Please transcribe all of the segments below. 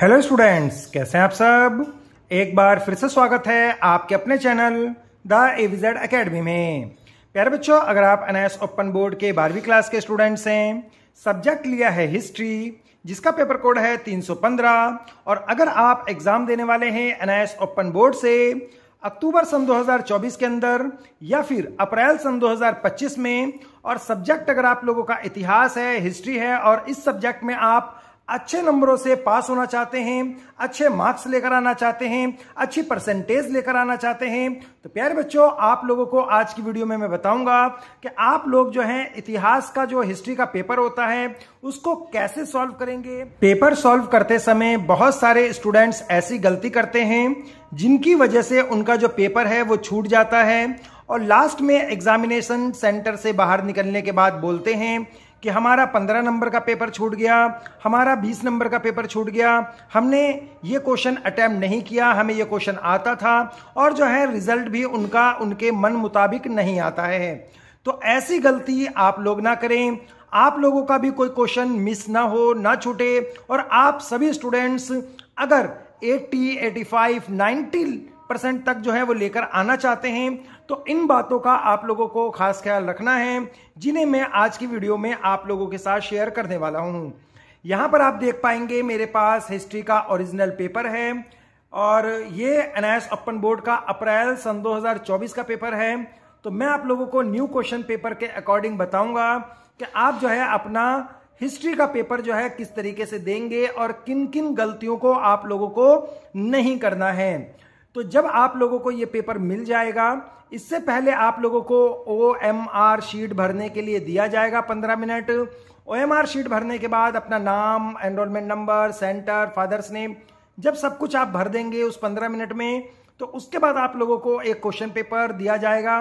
hello students कैसे हैं आप सब एक बार फिर से स्वागत है आपके अपने channel the A wizard academy में प्यारे बच्चों अगर आप एन ओपन बोर्ड के बारहवीं क्लास के स्टूडेंट्स हैं सब्जेक्ट लिया है हिस्ट्री जिसका पेपर कोड है 315 और अगर आप एग्जाम देने वाले हैं एन ओपन बोर्ड से अक्टूबर सन 2024 के अंदर या फिर अप्रैल सन 2025 में और सब्जेक्ट अगर आप लोगों का इतिहास है हिस्ट्री है और इस सब्जेक्ट में आप अच्छे नंबरों से पास होना चाहते हैं अच्छे मार्क्स लेकर आना चाहते हैं अच्छी परसेंटेज लेकर आना चाहते हैं तो प्यारे बच्चों आप लोगों को आज की वीडियो में मैं बताऊंगा कि आप लोग जो है इतिहास का जो हिस्ट्री का पेपर होता है उसको कैसे सॉल्व करेंगे पेपर सॉल्व करते समय बहुत सारे स्टूडेंट्स ऐसी गलती करते हैं जिनकी वजह से उनका जो पेपर है वो छूट जाता है और लास्ट में एग्जामिनेशन सेंटर से बाहर निकलने के बाद बोलते हैं कि हमारा पंद्रह नंबर का पेपर छूट गया हमारा बीस नंबर का पेपर छूट गया हमने ये क्वेश्चन अटैम्प्ट नहीं किया हमें ये क्वेश्चन आता था और जो है रिजल्ट भी उनका उनके मन मुताबिक नहीं आता है तो ऐसी गलती आप लोग ना करें आप लोगों का भी कोई क्वेश्चन मिस ना हो ना छूटे और आप सभी स्टूडेंट्स अगर 80, 85, 90 परसेंट तक जो है वो लेकर आना चाहते हैं तो इन बातों का आप लोगों को खास ख्याल रखना है जिन्हें मैं आज की वीडियो में आप लोगों के साथ शेयर करने वाला हूँ यहाँ पर आप देख पाएंगे मेरे पास हिस्ट्री का ओरिजिनल पेपर है और ये एनआईएस अपन बोर्ड का अप्रैल सन 2024 का पेपर है तो मैं आप लोगों को न्यू क्वेश्चन पेपर के अकॉर्डिंग बताऊंगा कि आप जो है अपना हिस्ट्री का पेपर जो है किस तरीके से देंगे और किन किन गलतियों को आप लोगों को नहीं करना है तो जब आप लोगों को ये पेपर मिल जाएगा इससे पहले आप लोगों को ओ एम आर शीट भरने के लिए दिया जाएगा पंद्रह minute O M R sheet भरने के बाद अपना नाम enrolment number centre father's name जब सब कुछ आप भर देंगे उस पंद्रह मिनट में तो उसके बाद आप लोगों को एक क्वेश्चन पेपर दिया जाएगा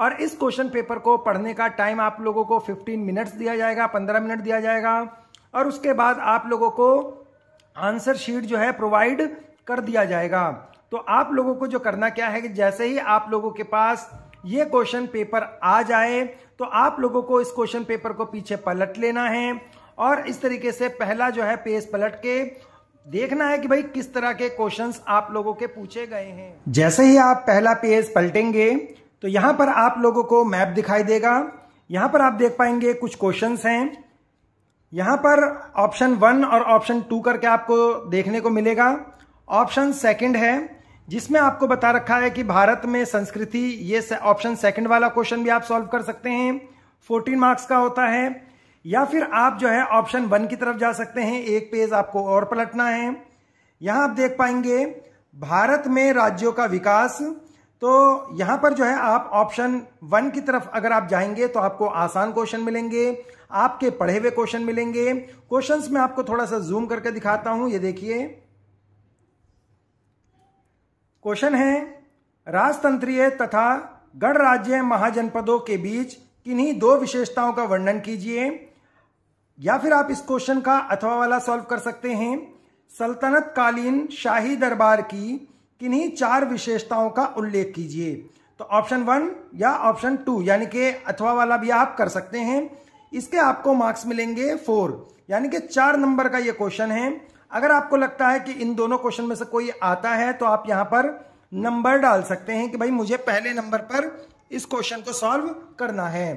और इस क्वेश्चन पेपर को पढ़ने का टाइम आप लोगों को 15 मिनट्स दिया जाएगा 15 मिनट दिया जाएगा और उसके बाद आप लोगों को आंसर शीट जो है प्रोवाइड कर दिया जाएगा तो आप लोगों को जो करना क्या है कि जैसे ही आप लोगों के पास ये क्वेश्चन पेपर आ जाए तो आप लोगों को इस क्वेश्चन पेपर को पीछे पलट लेना है और इस तरीके से पहला जो है पेज पलट के देखना है कि भाई किस तरह के क्वेश्चंस आप लोगों के पूछे गए हैं जैसे ही आप पहला पेज पलटेंगे तो यहां पर आप लोगों को मैप दिखाई देगा यहां पर आप देख पाएंगे कुछ क्वेश्चंस हैं यहां पर ऑप्शन वन और ऑप्शन टू करके आपको देखने को मिलेगा ऑप्शन सेकंड है जिसमें आपको बता रखा है कि भारत में संस्कृति ये ऑप्शन सेकंड वाला क्वेश्चन भी आप सॉल्व कर सकते हैं 14 मार्क्स का होता है या फिर आप जो है ऑप्शन वन की तरफ जा सकते हैं एक पेज आपको और पलटना है यहां आप देख पाएंगे भारत में राज्यों का विकास तो यहां पर जो है आप ऑप्शन वन की तरफ अगर आप जाएंगे तो आपको आसान क्वेश्चन मिलेंगे आपके पढ़े हुए क्वेश्चन मिलेंगे क्वेश्चंस में आपको थोड़ा सा जूम करके दिखाता हूं ये देखिए क्वेश्चन है राजतंत्रीय तथा गणराज्य महाजनपदों के बीच किन्हीं दो विशेषताओं का वर्णन कीजिए या फिर आप इस क्वेश्चन का अथवा वाला सॉल्व कर सकते हैं सल्तनत कालीन शाही दरबार की किन्हीं चार विशेषताओं का उल्लेख कीजिए तो ऑप्शन वन या ऑप्शन टू यानी कि अथवा वाला भी आप कर सकते हैं इसके आपको मार्क्स मिलेंगे फोर यानी कि चार नंबर का ये क्वेश्चन है अगर आपको लगता है कि इन दोनों क्वेश्चन में से कोई आता है तो आप यहां पर नंबर डाल सकते हैं कि भाई मुझे पहले नंबर पर इस क्वेश्चन को सॉल्व करना है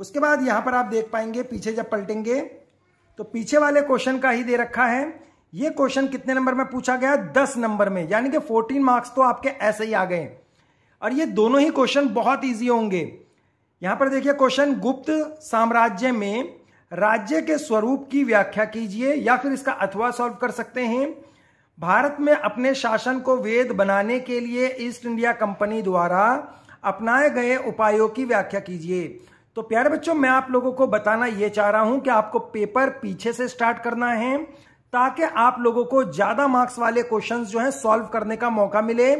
उसके बाद यहां पर आप देख पाएंगे पीछे जब पलटेंगे तो पीछे वाले क्वेश्चन का ही दे रखा है ये क्वेश्चन कितने नंबर में पूछा गया दस नंबर में यानी कि फोर्टीन मार्क्स तो आपके ऐसे ही आ गए और ये दोनों ही क्वेश्चन बहुत ईजी होंगे यहां पर देखिए क्वेश्चन गुप्त साम्राज्य में राज्य के स्वरूप की व्याख्या कीजिए या फिर इसका अथवा सॉल्व कर सकते हैं भारत में अपने शासन को वेद बनाने के लिए ईस्ट इंडिया कंपनी द्वारा अपनाए गए उपायों की व्याख्या कीजिए तो प्यारे बच्चों मैं आप लोगों को बताना यह चाह रहा हूं कि आपको पेपर पीछे से स्टार्ट करना है ताकि आप लोगों को ज्यादा मार्क्स वाले क्वेश्चंस जो हैं सॉल्व करने का मौका मिले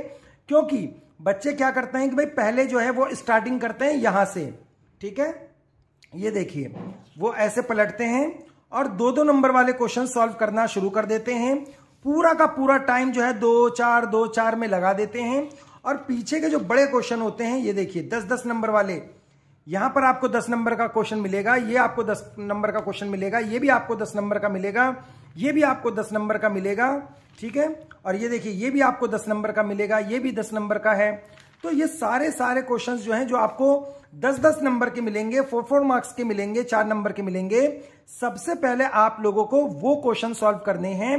क्योंकि बच्चे क्या करते हैं कि भाई पहले जो है वो स्टार्टिंग करते हैं यहां से ठीक है ये देखिए वो ऐसे पलटते हैं और दो दो नंबर वाले क्वेश्चन सॉल्व करना शुरू कर देते हैं पूरा का पूरा टाइम जो है दो चार दो चार में लगा देते हैं और पीछे के जो बड़े क्वेश्चन होते हैं ये देखिए दस दस नंबर वाले यहां पर आपको दस नंबर का क्वेश्चन मिलेगा ये आपको दस नंबर का क्वेश्चन मिलेगा ये भी आपको दस नंबर का मिलेगा ये भी आपको दस नंबर का मिलेगा ठीक है और ये देखिए ये भी आपको दस नंबर का मिलेगा ये भी दस नंबर का है तो ये सारे सारे क्वेश्चन जो है जो आपको दस दस नंबर के मिलेंगे फोर फोर मार्क्स के मिलेंगे चार नंबर के मिलेंगे सबसे पहले आप लोगों को वो क्वेश्चन सॉल्व करने हैं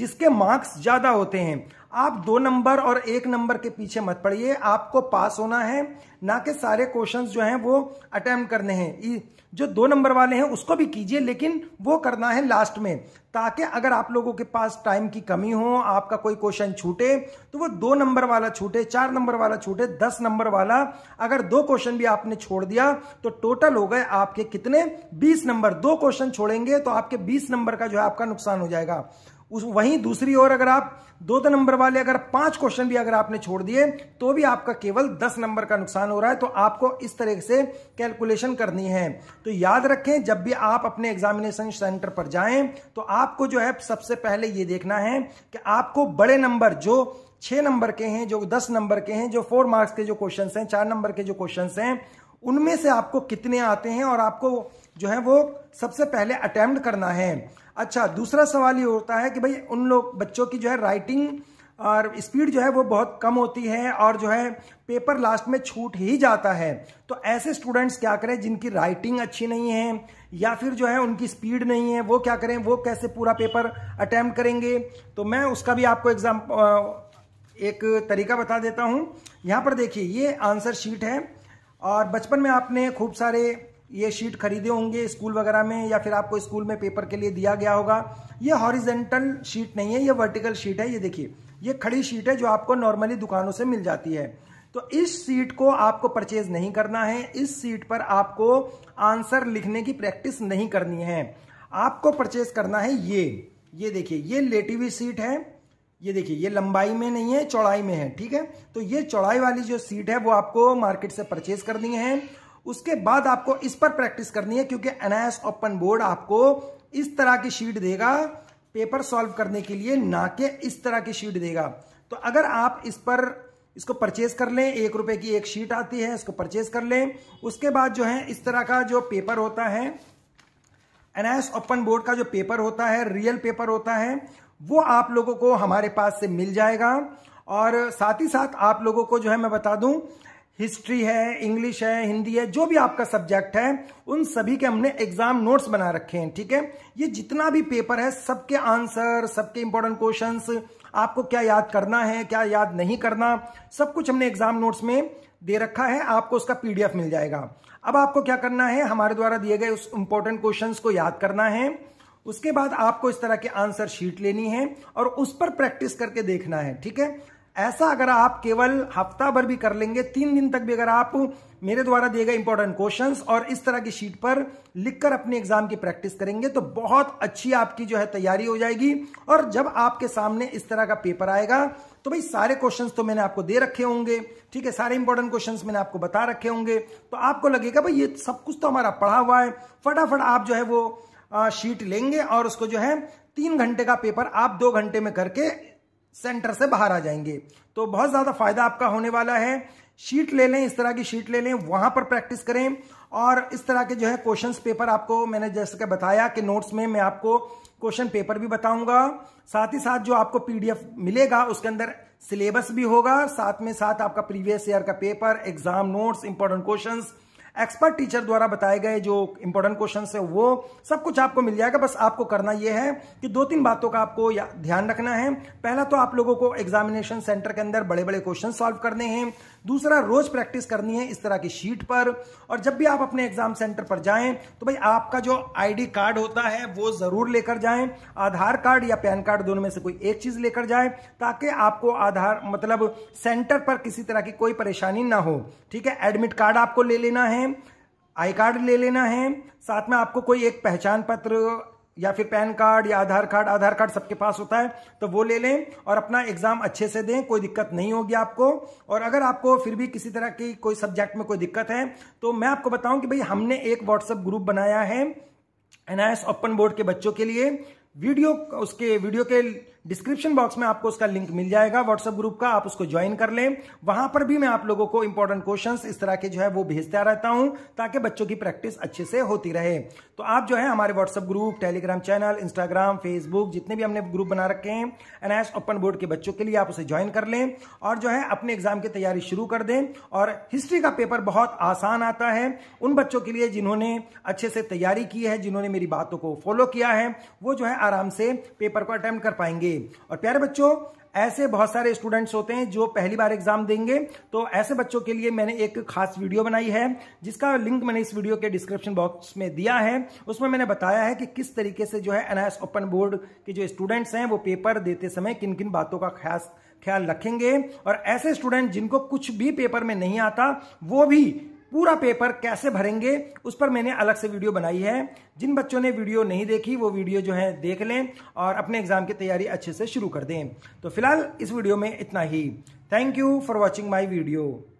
जिसके मार्क्स ज्यादा होते हैं आप दो नंबर और एक नंबर के पीछे मत पड़िए आपको पास होना है ना कि सारे क्वेश्चंस जो हैं वो अटैम्प्ट करने हैं जो दो नंबर वाले हैं उसको भी कीजिए लेकिन वो करना है लास्ट में ताकि अगर आप लोगों के पास टाइम की कमी हो आपका कोई क्वेश्चन छूटे तो वो दो नंबर वाला छूटे चार नंबर वाला छूटे दस नंबर वाला अगर दो क्वेश्चन भी आपने छोड़ दिया तो टोटल हो गए आपके कितने बीस नंबर दो क्वेश्चन छोड़ेंगे तो आपके बीस नंबर का जो है आपका नुकसान हो जाएगा उस वहीं दूसरी ओर अगर आप दो दो नंबर वाले अगर पांच क्वेश्चन भी अगर आपने छोड़ दिए तो भी आपका केवल दस नंबर का नुकसान हो रहा है तो आपको इस तरह से कैलकुलेशन करनी है तो याद रखें जब भी आप अपने एग्जामिनेशन सेंटर पर जाएं तो आपको जो है सबसे पहले ये देखना है कि आपको बड़े नंबर जो छः नंबर के हैं जो दस नंबर के हैं जो फोर मार्क्स के जो क्वेश्चन हैं चार नंबर के जो क्वेश्चन हैं उनमें से आपको कितने आते हैं और आपको जो है वो सबसे पहले अटैम्प्ट करना है अच्छा दूसरा सवाल ये होता है कि भाई उन लोग बच्चों की जो है राइटिंग और स्पीड जो है वो बहुत कम होती है और जो है पेपर लास्ट में छूट ही जाता है तो ऐसे स्टूडेंट्स क्या करें जिनकी राइटिंग अच्छी नहीं है या फिर जो है उनकी स्पीड नहीं है वो क्या करें वो कैसे पूरा पेपर अटैम्प्ट करेंगे तो मैं उसका भी आपको एग्जाम एक तरीका बता देता हूँ यहाँ पर देखिए ये आंसर शीट है और बचपन में आपने खूब सारे ये शीट खरीदे होंगे स्कूल वगैरह में या फिर आपको स्कूल में पेपर के लिए दिया गया होगा ये हॉरिजेंटल शीट नहीं है ये वर्टिकल शीट है ये देखिए ये खड़ी शीट है जो आपको नॉर्मली दुकानों से मिल जाती है तो इस सीट को आपको परचेज नहीं करना है इस सीट पर आपको आंसर लिखने की प्रैक्टिस नहीं करनी है आपको परचेज करना है ये ये देखिए ये लेटी हुई सीट है ये देखिए ये लंबाई में नहीं है चौड़ाई में है ठीक है तो ये चौड़ाई वाली जो सीट है वो आपको मार्केट से परचेज करनी है उसके बाद आपको इस पर प्रैक्टिस करनी है क्योंकि एनआईएस ओपन बोर्ड आपको इस तरह की शीट देगा पेपर सॉल्व करने के लिए ना के इस तरह की शीट देगा तो अगर आप इस पर इसको परचेज कर लें एक रुपए की एक शीट आती है इसको परचेज कर लें उसके बाद जो है इस तरह का जो पेपर होता है एनआईएस ओपन बोर्ड का जो पेपर होता है रियल पेपर होता है वो आप लोगों को हमारे पास से मिल जाएगा और साथ ही साथ आप लोगों को जो है मैं बता दूं हिस्ट्री है इंग्लिश है हिंदी है जो भी आपका सब्जेक्ट है उन सभी के हमने एग्जाम नोट्स बना रखे हैं ठीक है ये जितना भी पेपर है सबके आंसर सबके इंपॉर्टेंट क्वेश्चंस आपको क्या याद करना है क्या याद नहीं करना सब कुछ हमने एग्जाम नोट्स में दे रखा है आपको उसका पीडीएफ मिल जाएगा अब आपको क्या करना है हमारे द्वारा दिए गए उस इंपॉर्टेंट क्वेश्चन को याद करना है उसके बाद आपको इस तरह की आंसर शीट लेनी है और उस पर प्रैक्टिस करके देखना है ठीक है ऐसा अगर आप केवल हफ्ता भर भी कर लेंगे तीन दिन तक भी अगर आप मेरे द्वारा दिए गए इंपॉर्टेंट क्वेश्चन और इस तरह की शीट पर लिखकर अपने एग्जाम की प्रैक्टिस करेंगे तो बहुत अच्छी आपकी जो है तैयारी हो जाएगी और जब आपके सामने इस तरह का पेपर आएगा तो भाई सारे क्वेश्चंस तो मैंने आपको दे रखे होंगे ठीक है सारे इंपॉर्टेंट क्वेश्चन मैंने आपको बता रखे होंगे तो आपको लगेगा भाई ये सब कुछ तो हमारा पढ़ा हुआ है फटाफट आप जो है वो शीट लेंगे और उसको जो है तीन घंटे का पेपर आप दो घंटे में करके सेंटर से बाहर आ जाएंगे तो बहुत ज़्यादा फायदा आपका होने वाला है शीट ले लें इस तरह की शीट ले लें वहां पर प्रैक्टिस करें और इस तरह के जो है क्वेश्चन पेपर आपको मैंने जैसे कि बताया कि नोट्स में मैं आपको क्वेश्चन पेपर भी बताऊंगा साथ ही साथ जो आपको पीडीएफ मिलेगा उसके अंदर सिलेबस भी होगा साथ में साथ आपका प्रीवियस ईयर का paper exam notes important questions expert teacher द्वारा बताए गए जो इंपॉर्टेंट क्वेश्चन है वो सब कुछ आपको मिल जाएगा बस आपको करना यह है कि दो तीन बातों का आपको ध्यान रखना है पहला तो आप लोगों को एग्जामिनेशन सेंटर के अंदर बड़े बड़े क्वेश्चन सॉल्व करने हैं दूसरा रोज प्रैक्टिस करनी है इस तरह की शीट पर और जब भी आप अपने एग्जाम सेंटर पर जाएं तो भाई आपका जो आईडी कार्ड होता है वो जरूर लेकर जाएं आधार कार्ड या पैन कार्ड दोनों में से कोई एक चीज लेकर जाएं ताकि आपको आधार मतलब सेंटर पर किसी तरह की कोई परेशानी ना हो ठीक है एडमिट कार्ड आपको ले लेना है आई कार्ड ले लेना है साथ में आपको कोई एक पहचान पत्र या फिर पैन कार्ड या आधार कार्ड आधार कार्ड सबके पास होता है तो वो ले लें और अपना एग्जाम अच्छे से दें कोई दिक्कत नहीं होगी आपको और अगर आपको फिर भी किसी तरह की कोई सब्जेक्ट में कोई दिक्कत है तो मैं आपको बताऊं कि भाई हमने एक व्हाट्सएप ग्रुप बनाया है एनआईएस ओपन बोर्ड के बच्चों के लिए वीडियो उसके वीडियो के डिस्क्रिप्शन बॉक्स में आपको उसका लिंक मिल जाएगा व्हाट्सएप ग्रुप का आप उसको ज्वाइन कर लें वहां पर भी मैं आप लोगों को इंपॉर्टेंट क्वेश्चन इस तरह के जो है वो भेजता रहता हूं ताकि बच्चों की प्रैक्टिस अच्छे से होती रहे तो आप जो है हमारे WhatsApp group Telegram channel Instagram Facebook जितने भी हमने ग्रुप बना रखे हैं एनएस ओपन बोर्ड के बच्चों के लिए आप उसे ज्वाइन कर लें और जो है अपने एग्जाम की तैयारी शुरू कर दें और हिस्ट्री का पेपर बहुत आसान आता है उन बच्चों के लिए जिन्होंने अच्छे से तैयारी की है जिन्होंने मेरी बातों को फॉलो किया है वो जो है आराम से पेपर को अटैम्प्ट कर पाएंगे और प्यारे बच्चों ऐसे बहुत सारे स्टूडेंट्स होते हैं जो पहली बार एग्जाम देंगे तो ऐसे बच्चों के लिए मैंने एक खास वीडियो बनाई है जिसका लिंक मैंने इस वीडियो के डिस्क्रिप्शन बॉक्स में दिया है उसमें मैंने बताया है कि किस तरीके से जो है एनआईएस ओपन बोर्ड के जो स्टूडेंट्स हैं वो पेपर देते समय किन किन बातों का खास ख्याल रखेंगे और ऐसे स्टूडेंट जिनको कुछ भी पेपर में नहीं आता वो भी पूरा पेपर कैसे भरेंगे उस पर मैंने अलग से वीडियो बनाई है जिन बच्चों ने वीडियो नहीं देखी वो वीडियो जो है देख लें और अपने एग्जाम की तैयारी अच्छे से शुरू कर दें तो फिलहाल इस वीडियो में इतना ही thank you for watching my video